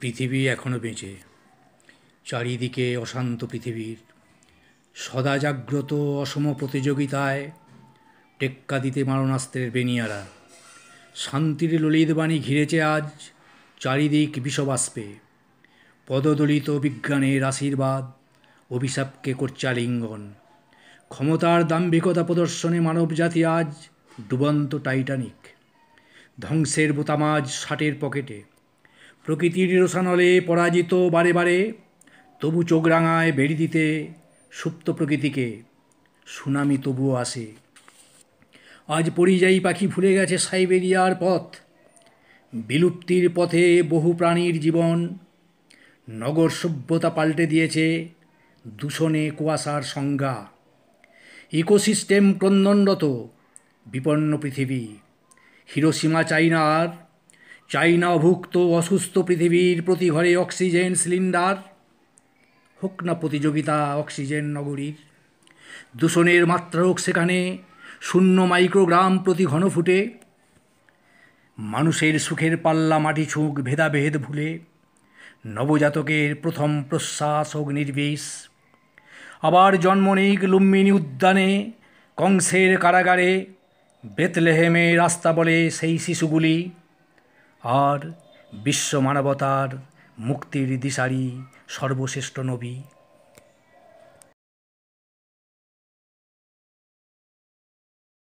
পৃথিবী এখনও বেঁচে চারিদিকে অশান্ত পৃথিবীর সদা জাগ্রত অসম প্রতিযোগিতায় টেক্কা দিতে মারণাস্ত্রের বেনিয়ারা শান্তির ললিত বাণী ঘিরেছে আজ চারিদিক বিষবাষ্পে পদদলিত বিজ্ঞানের আশীর্বাদ অভিশাপকে লিঙ্গন ক্ষমতার দাম্ভিকতা প্রদর্শনে মানবজাতি আজ ডুবন্ত টাইটানিক ধ্বংসের বোতামাজ ষাটের পকেটে প্রকৃতির রোষানলে পরাজিত বারে বারে তবু চোখ রাঙায় বেড়ি দিতে সুপ্ত প্রকৃতিকে সুনামি তবুও আসে আজ পরিযায়ী পাখি ভুলে গেছে সাইবেরিয়ার পথ বিলুপ্তির পথে বহু প্রাণীর জীবন নগর সভ্যতা পাল্টে দিয়েছে দূষণে কুয়াশার সংজ্ঞা ইকোসিস্টেম ক্রন্দনরত বিপন্ন পৃথিবী হিরোসীমা চাইনার চাইনাভুক্ত অসুস্থ পৃথিবীর প্রতি ঘরে অক্সিজেন সিলিন্ডার হোক না প্রতিযোগিতা অক্সিজেন নগরীর দূষণের মাত্রা হোক সেখানে শূন্য মাইক্রোগ্রাম প্রতি ঘন ফুটে মানুষের সুখের পাল্লা মাটি ছুঁক ভেদাভেদ ভুলে নবজাতকের প্রথম প্রশ্বাস হোক নির্বিষ আবার জন্ম নেই লুম্বিনী উদ্যানে কংসের কারাগারে বেতলেহেমে রাস্তা বলে সেই শিশুগুলি আর বিশ্ব মানবতার মুক্তির দিশারি সর্বশ্রেষ্ঠ নবী